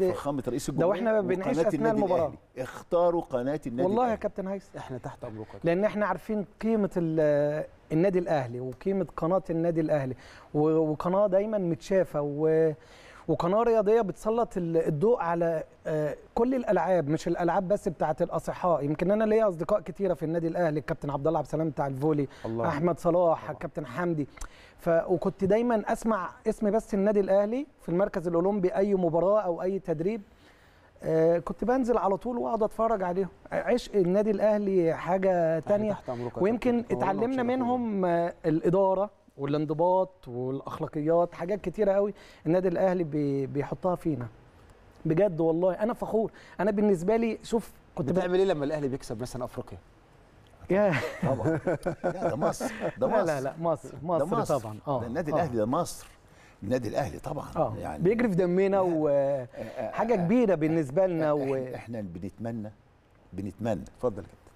فخامه رئيس الجمهوريه ده واحنا بنعيش اثناء المباراه اختاروا قناه النادي والله الأهلي. يا كابتن هيثم احنا تحت امرك لان احنا عارفين قيمه النادي الاهلي وقيمه قناه النادي الاهلي وقناه دايما متشافه و وقناه رياضيه بتسلط الضوء على آه، كل الالعاب مش الالعاب بس بتاعه الاصحاء يمكن انا ليا اصدقاء كتيره في النادي الاهلي الكابتن عبد الله عبد السلام بتاع الفولي الله. احمد صلاح الكابتن حمدي ف وكنت دايما اسمع اسم بس النادي الاهلي في المركز الاولمبي اي مباراه او اي تدريب آه كنت بنزل على طول واقعد اتفرج عليهم عشق النادي الاهلي حاجه تانية ويمكن اتعلمنا منهم آه الاداره والانضباط والاخلاقيات حاجات كتيره قوي النادي الاهلي بيحطها فينا بجد والله انا فخور انا بالنسبه لي شوف كنت بتعمل ايه لما الاهلي بيكسب مثلا افريقيا يا طبعا ده مصر ده مصر لا لا لا مصر مصر, ده مصر. طبعا اه النادي آه. الاهلي ده مصر النادي الاهلي طبعا أوه. يعني بيجري في دمنا وحاجه آه، آه، كبيره بالنسبه لنا و... احنا بنتمنى بنتمنى اتفضل كابتن